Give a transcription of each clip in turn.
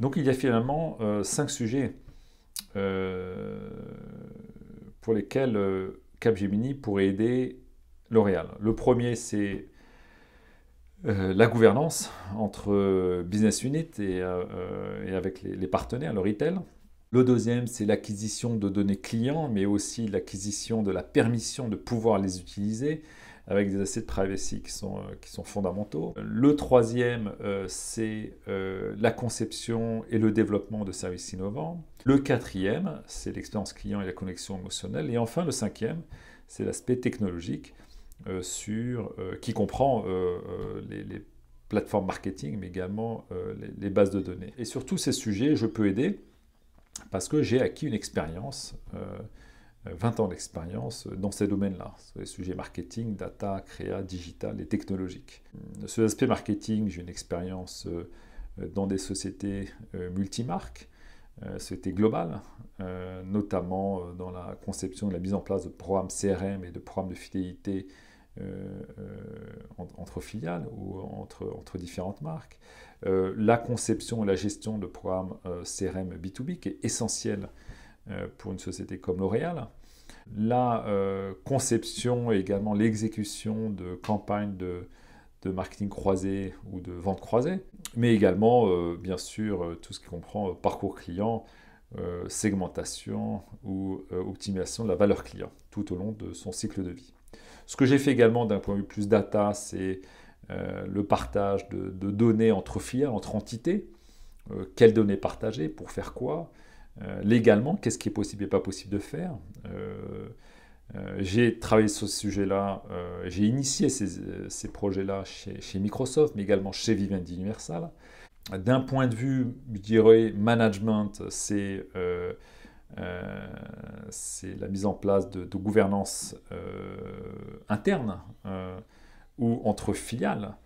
Donc il y a finalement euh, cinq sujets euh, pour lesquels euh, Capgemini pourrait aider L'Oréal. Le premier, c'est la gouvernance entre business unit et, avec les, les, partenaires, le retail. Le deuxième, c'est l'acquisition de données clients, mais aussi l'acquisition de la permission de pouvoir les utiliser avec des aspects de privacy euh, qui sont, fondamentaux. Le troisième, euh, c'est euh, la conception et le développement de services innovants. Le quatrième, c'est l'expérience client et la connexion émotionnelle. Et enfin, le cinquième, c'est l'aspect technologique qui comprend les, plateformes marketing, mais également les, bases de données. Et sur tous ces sujets, je peux aider parce que j'ai acquis une expérience 20 euh, ans d'expérience euh, dans ces domaines-là, sur les sujets marketing, data, créa, digital et technologique. Sur euh, l'aspect marketing, j'ai une expérience dans des sociétés multimarques, c'était global, notamment dans la conception et la mise en place de programmes CRM et de programmes de fidélité entre filiales ou entre, entre différentes marques. la conception et la gestion de programmes CRM B2B qui est essentielle euh, pour une société comme L'Oréal. La euh, conception et également l'exécution de campagnes de, marketing croisé ou de vente croisée, mais également, euh, bien sûr, tout ce qui comprend parcours client, segmentation ou optimisation de la valeur client tout au long de son cycle de vie. Ce que j'ai fait également d'un point de vue plus data, c'est le partage de, de, données entre filiales, entre entités. quelles données partager, pour faire quoi, euh, légalement, qu'est-ce qui est possible et pas possible de faire. Euh, euh, j'ai travaillé sur ce sujet-là, j'ai initié ces, projets-là chez, Microsoft, mais également chez Vivendi Universal. D'un point de vue, je dirais, management, c'est la mise en place de, gouvernance interne ou entre filiales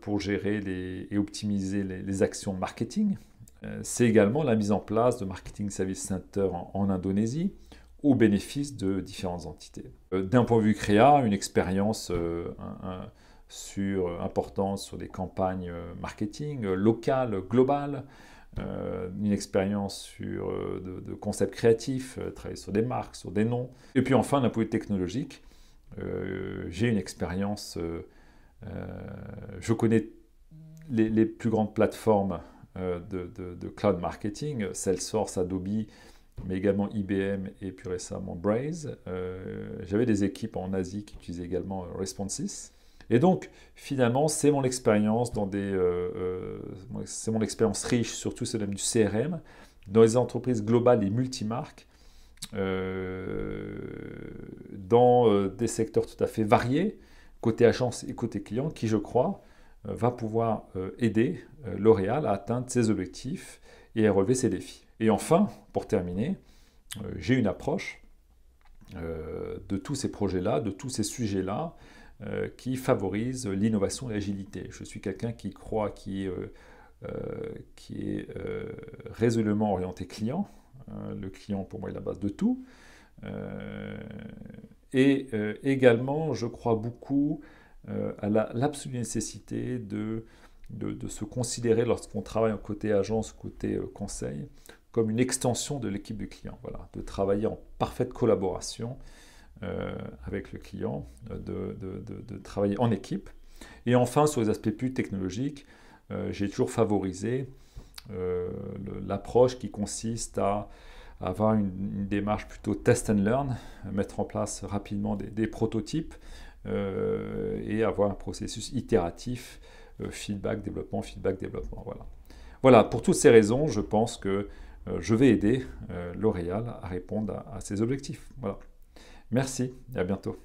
pour gérer et optimiser les actions marketing euh, c'est également la mise en place de Marketing Service Center en, Indonésie au bénéfice de différentes entités. Euh, d'un point de vue créa, une expérience euh, sur, importante sur des campagnes marketing locales, globales, une expérience sur de, concepts créatifs, travailler sur des marques, sur des noms. Et puis enfin, d'un point de vue technologique, j'ai une expérience, je connais les, plus grandes plateformes euh, de, cloud marketing, Salesforce, Adobe, mais également IBM et plus récemment Braze. Euh, j'avais des équipes en Asie qui utilisaient également euh, Responsys. Et donc, finalement, c'est mon expérience dans des, c'est mon expérience riche, surtout celle du CRM, dans les entreprises globales et multimarques, dans des secteurs tout à fait variés, côté agence et côté client, qui, je crois, euh, va pouvoir euh, aider euh, L'Oréal à atteindre ses objectifs et à relever ses défis. Et enfin, pour terminer, j'ai une approche de tous ces projets-là, de tous ces sujets-là, qui favorise l'innovation et l'agilité. Je suis quelqu'un qui croit, qui, qui est résolument orienté client. le client, pour moi, est la base de tout. et également, je crois beaucoup à euh, l'absolue nécessité de, de, se considérer lorsqu'on travaille côté agence, côté euh, conseil, comme une extension de l'équipe du client. Voilà, de travailler en parfaite collaboration euh, avec le client, de, de, travailler en équipe. Et enfin, sur les aspects plus technologiques, j'ai toujours favorisé l'approche qui consiste à avoir une, démarche plutôt test and learn, mettre en place rapidement des prototypes, euh, et avoir un processus itératif, euh, feedback, développement, feedback, développement. Voilà. voilà, pour toutes ces raisons, je pense que euh, je vais aider L'Oréal à répondre à, ses objectifs. Voilà. Merci et à bientôt.